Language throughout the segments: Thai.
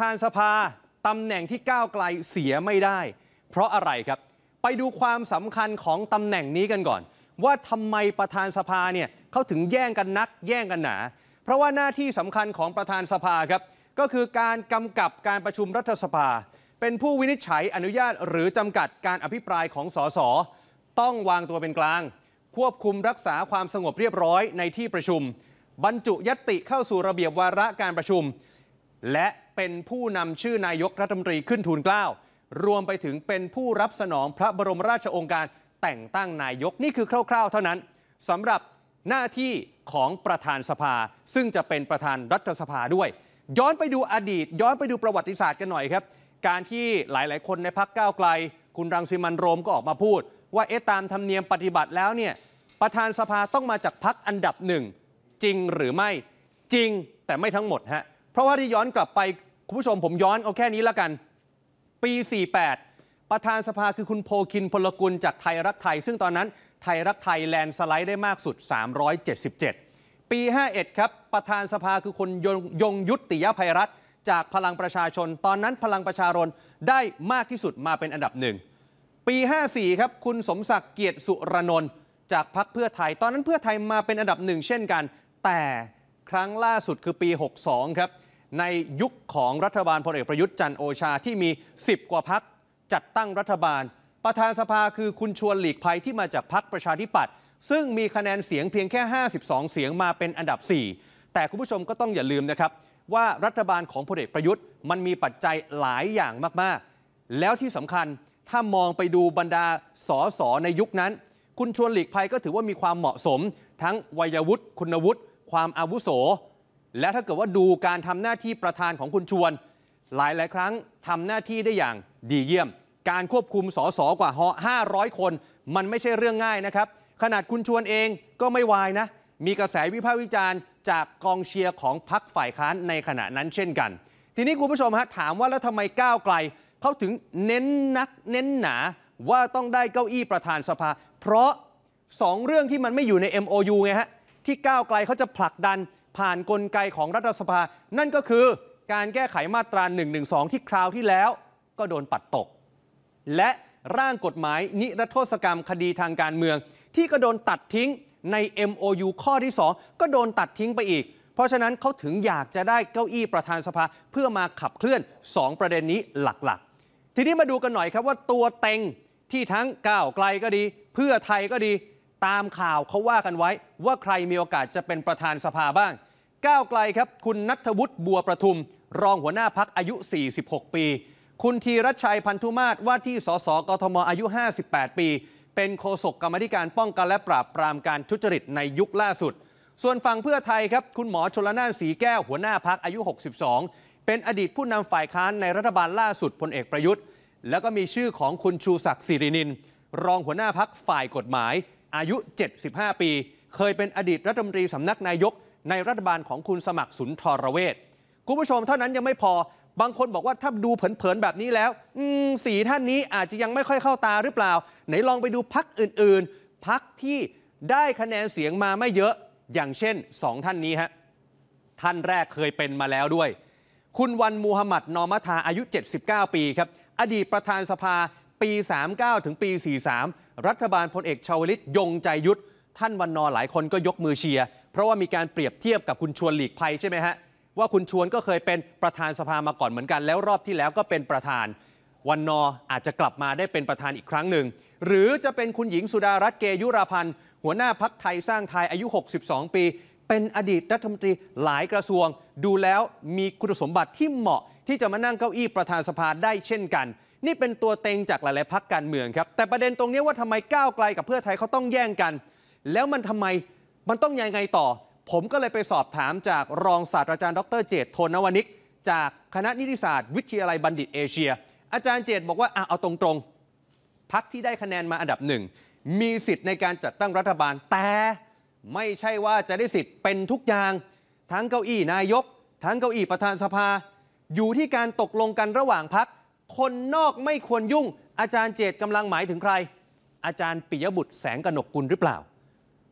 ทานสภา ตำแหน่งที่ก้าวไกลเสียไม่ได้เพราะอะไรครับไปดูความสำคัญของตำแหน่งนี้กันก่อน ว่าทำไมประธานสภาเนี่ยเขาถึงแย่งกันนัก แย่งกันหนา เพราะว่าหน้าที่สำคัญของประธานสภาครับก็คือการกำกับการประชุมรัฐสภา เป็นผู้วินิจฉัยอนุญาต หรือจำกัดการอภิปรายของสสต้องวางตัวเป็นกลาง ควบคุมรักษาความสงบเรียบร้อยในที่ประชุมบรรจุยติเข้าสู่ระเบียบวาระการประชุมและเป็นผู้นำชื่อนายกรัฐมนตรีขึ้นทูลเกล้ารวมไปถึงเป็นผู้รับสนองพระบรมราชโองการแต่งตั้งนายก นี่คือคร่าวๆ เท่านั้นสำหรับหน้าที่ของประธานสภา ซึ่งจะเป็นประธานรัฐสภาด้วย ย้อนไปดูอดีต ย้อนไปดูประวัติศาสตร์กันหน่อยครับ การที่หลายๆ คนในพักก้าวไกล คุณรังสิมันโรมก็ออกมาพูด ว่าเอ๊ะตามธรรมเนียมปฏิบัติแล้วเนี่ยประธานสภาต้องมาจากพักอันดับหนึ่งจริงหรือไม่จริงแต่ไม่ทั้งหมดฮะเพราะว่าที่ย้อนกลับไปคุณผู้ชมผมย้อนเอาแค่นี้แล้วกัน ปี 48 ประธานสภาคือคุณโพคินพลกุลจากไทยรักไทย ซึ่งตอนนั้นไทยรักไทยแลนสไลด์ได้มากสุด 377 ปี 51 ครับ ประธานสภาคือคุณยยงยุติยภัยรัฐจากพลังประชาชน ตอนนั้นพลังประชารนได้มากที่สุดมาเป็นอันดับหนึ่งปี 54 ครับคุณสมศักดิ์เกียรติสุรนนท์จากพักเพื่อไทยตอนนั้นเพื่อไทยมาเป็นอันดับหนึ่งเช่นกัน แต่ครั้งล่าสุดคือปี 62 ครับในยุคของรัฐบาลพลเอกประยุทธ์จันโอชาที่มี 10 กว่าพัก จัดตั้งรัฐบาล ประธานสภาคือคุณชวนหลีกภัยที่มาจากพักประชาธิปัตย์ซึ่งมีคะแนนเสียงเพียงแค่ 52 เสียงมาเป็นอันดับ 4 แต่คุณผู้ชมก็ต้องอย่าลืมนะครับ ว่ารัฐบาลของพลเอกประยุทธ์ มันมีปัจจัยหลายอย่างมากๆ แล้วที่สำคัญถ้ามองไปดูบรรดาสอสอในยุคนั้น คุณชวนหลีกภัยก็ถือว่ามีความเหมาะสม ทั้งวัยวุฒิคุณวุฒิความอาวุโสและถ้าเกิดว่าดูการทำหน้าที่ประธานของคุณชวน หลายหลายครั้งทำหน้าที่ได้อย่างดีเยี่ยม การควบคุมสสกว่าห้า้อยคนมันไม่ใช่เรื่องง่ายนะครับ ขนาดคุณชวนเองก็ไม่วายนะ มีกระแสวิพากษ์วิจารณ์ จากกองเชียร์ของพรรคฝ่ายค้านในขณะนั้นเช่นกัน ทีนี้คุณผู้ชมฮะถามว่าแล้วทำไมก้าวไกลเขาถึงเน้นนักเน้นหนาว่าต้องได้เก้าอี้ประธานสภา เพราะ 2เรื่องที่มันไม่อยู่ใน MOU ไงฮะที่ก้าวไกลเขาจะผลักดันผ่านนกลไกของรัฐสภา นั่นก็คือการแก้ไขมาตรา 112 ที่คราวที่แล้วก็โดนปัดตก และร่างกฎหมายนิรโทษกรรมคดีทางการเมือง ที่ก็โดนตัดทิ้งใน MOU ข้อที่ 2 ก็โดนตัดทิ้งไปอีก เพราะฉะนั้นเขาถึงอยากจะได้เก้าอี้ประธานสภาเพื่อมาขับเคลื่อน 2 ประเด็นนี้หลัก ๆ ทีนี้มาดูกันหน่อยครับว่าตัวเต็งที่ทั้งก้าวไกลก็ดี เพื่อไทยก็ดีตามข่าวเขาว่ากันไว้ว่าใครมีโอกาสจะเป็นประธานสภาบ้าง ก้าวไกลครับคุณนัทวุฒิบัวประทุม รองหัวหน้าพักอายุ 46 ปี คุณธีรชัยพันธุมาตรว่าที่สสกทมอายุ 58 ปี เป็นโฆษกกรรมธิการป้องกันและปราบ ปรามการทุจริตในยุคล่าสุด ส่วนฝั่งเพื่อไทยครับ คุณหมอชลน่านสีแก้วหัวหน้าพักอายุ 62 เป็นอดีตผู้นำฝ่ายค้านในรัฐบาลล่าสุดพลเอกประยุทธ์ แล้วก็มีชื่อของคุณชูศักดิ์สิรินิน รองหัวหน้าพักฝ่ายกฎหมายอายุ 75 ปี เคยเป็นอดีตรัฐมนตรีสำนักนายกในรัฐบาลของคุณสมัครสุนทรเวช คุณผู้ชมเท่านั้นยังไม่พอ บางคนบอกว่าถ้าดูเผินๆแบบนี้แล้วสีท่านนี้อาจจะยังไม่ค่อยเข้าตาหรือเปล่า ไหนลองไปดูพักอื่นๆ พักที่ได้คะแนนเสียงมาไม่เยอะอย่างเช่น 2 ท่านนี้ฮะ ท่านแรกเคยเป็นมาแล้วด้วย คุณวันมูฮัมหมัดนอมัทาอายุ 79 ปีครับ อดีตประธานสภาปี 39 ถึงปี 43 รัฐบาลพลเอกชาวลิต ยงใจยุทธ ท่านวันนอหลายคนก็ยกมือเชียร์ เพราะว่ามีการเปรียบเทียบกับคุณชวนหลีกภัยใช่ไหมฮะ ว่าคุณชวนก็เคยเป็นประธานสภามาก่อนเหมือนกัน แล้วรอบที่แล้วก็เป็นประธาน วันนออาจจะกลับมาได้เป็นประธานอีกครั้งหนึ่ง หรือจะเป็นคุณหญิงสุดารัตน์เกยุราพันธ์หัวหน้าพักไทยสร้างไทยอายุ 62 ปี เป็นอดีตรัฐมนตรีหลายกระทรวง ดูแล้วมีคุณสมบัติที่เหมาะ ที่จะมานั่งเก้าอี้ประธานสภาได้เช่นกันนี่เป็นตัวเต็งจากหลายๆพักการเมืองครับ แต่ประเด็นตรงนี้ว่าทำไมก้าวไกลกับเพื่อไทยเขาต้องแย่งกัน แล้วมันทำไมมันต้องยังไงต่อ ผมก็เลยไปสอบถามจากรองศาสตราจารย์ดร เจตโทนวนิก จากคณะนิติศาสตร์ วิทยาลัยบัณฑิตเอเชีย อาจารย์เจตบอกว่าเอาตรง ๆ พักที่ได้คะแนนมาอันดับหนึ่ง มีสิทธิ์ในการจัดตั้งรัฐบาล แต่ไม่ใช่ว่าจะได้สิทธิ์เป็นทุกอย่าง ทั้งเก้าอี้นายก ทั้งเก้าอี้ประธานสภา อยู่ที่การตกลงกันระหว่างพักคนนอกไม่ควรยุ่งอาจารย์เจตกำลังหมายถึงใคร อาจารย์ปิยบุตรแสงกนกกุลหรือเปล่า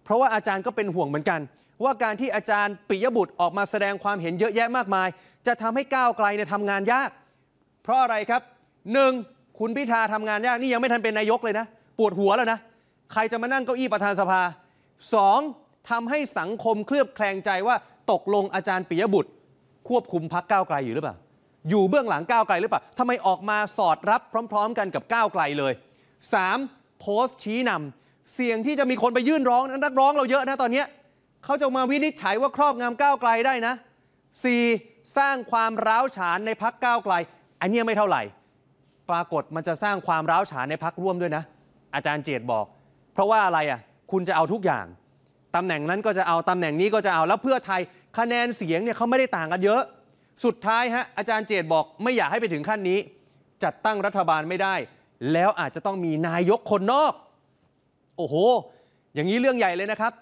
เพราะว่าอาจารย์ก็เป็นห่วงเหมือนกัน ว่าการที่อาจารย์ปิยบุตรออกมาแสดงความเห็นเยอะแยะมากมาย จะทำให้ก้าวไกลเนี่ยทำงานยากเพราะอะไรครับหนึ่งคุณพิธาทำงานยากนี่ยังไม่ทันเป็นนายกเลยนะ ปวดหัวแล้วนะใครจะมานั่งเก้าอี้ประธานสภา 2. ทำให้สังคมเคลือบแคลงใจว่าตกลงอาจารย์ปิยบุตร ควบคุมพักก้าวไกลอยู่หรือเปล่าอยู่เบื้องหลังก้าวไกลหรือเปล่าทำไมออกมาสอดรับพร้อมๆกันกับก้าวไกลเลย 3. โพสต์ชี้นำเสียงที่จะมีคนไปยื่นร้องนักร้องเราเยอะนะตอนนี้ เขาจะมาวินิจฉัยว่าครอบงำก้าวไกลได้นะ 4. สร้างความร้าวฉานในพักก้าวไกล อันนี้ไม่เท่าไหร่ ปรากฏมันจะสร้างความร้าวฉานในพักร่วมด้วยนะ อาจารย์เจตบอก เพราะว่าอะไรอ่ะคุณจะเอาทุกอย่างตำแหน่งนั้นก็จะเอาตำแหน่งนี้ก็จะเอาแล้วเพื่อไทยคะแนนเสียงเนี่ยเขาไม่ได้ต่างกันเยอะสุดท้ายฮะอาจารย์เจตบอกไม่อยากให้ไปถึงขั้นนี้ จัดตั้งรัฐบาลไม่ได้ แล้วอาจจะต้องมีนายกคนนอก โอ้โห อย่างนี้เรื่องใหญ่เลยนะครับ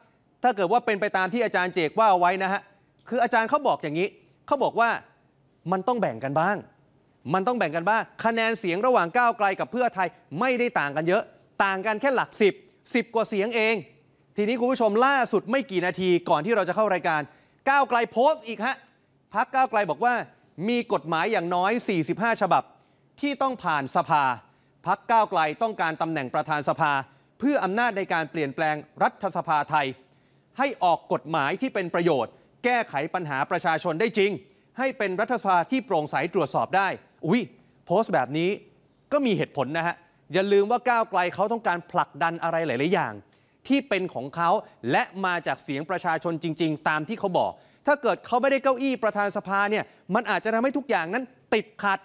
ถ้าเกิดว่าเป็นไปตามที่อาจารย์เจกว่าเอาไว้นะฮะคืออาจารย์เขาบอกอย่างนี้เขาบอกว่ามันต้องแบ่งกันบ้าง มันต้องแบ่งกันบ้าง คะแนนเสียงระหว่างก้าวไกลกับเพื่อไทยไม่ได้ต่างกันเยอะต่างกันแค่หลัก10 10 กว่าเสียงเอง ทีนี้คุณผู้ชมล่าสุดไม่กี่นาทีก่อนที่เราจะเข้ารายการก้าวไกลโพสต์อีกฮะพักก้าวไกลบอกว่ามีกฎหมายอย่างน้อย 45 ฉบับ ที่ต้องผ่านสภา พักก้าวไกลต้องการตำแหน่งประธานสภา เพื่ออำนาจในการเปลี่ยนแปลงรัฐสภาไทย ให้ออกกฎหมายที่เป็นประโยชน์แก้ไขปัญหาประชาชนได้จริง ให้เป็นรัฐสภาที่โปร่งใสตรวจสอบได้อุ้ยโพสต์แบบนี้ก็มีเหตุผลนะฮะอย่าลืมว่าก้าวไกลเขาต้องการผลักดันอะไรหลาย ๆ อย่าง ที่เป็นของเขาและมาจากเสียงประชาชนจริง ๆ ตามที่เขาบอกถ้าเกิดเขาไม่ได้เก้าอี้ประธานสภาเนี่ย มันอาจจะทำให้ทุกอย่างนั้นติดขัด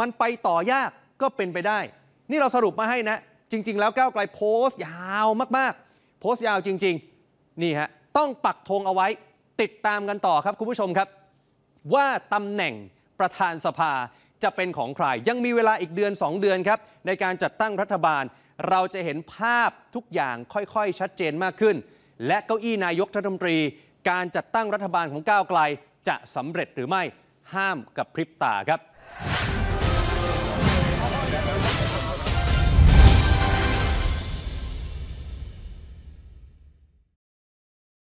มันไปต่อยากก็เป็นไปได้ นี่เราสรุปมาให้นะ จริง ๆ แล้วก้าวไกลโพสต์ยาวมากๆ โพสต์ยาวจริงๆ นี่ฮะต้องปักธงเอาไว้ ติดตามกันต่อครับ คุณผู้ชมครับ ว่าตำแหน่งประธานสภาจะเป็นของใครยังมีเวลาอีกเดือน 2 เดือนครับ ในการจัดตั้งรัฐบาล เราจะเห็นภาพทุกอย่างค่อยๆชัดเจนมากขึ้น และเก้าอี้นายกรัฐมนตรีการจัดตั้งรัฐบาลของก้าวไกลจะสำเร็จหรือไม่ห้ามกับพริบตาครับ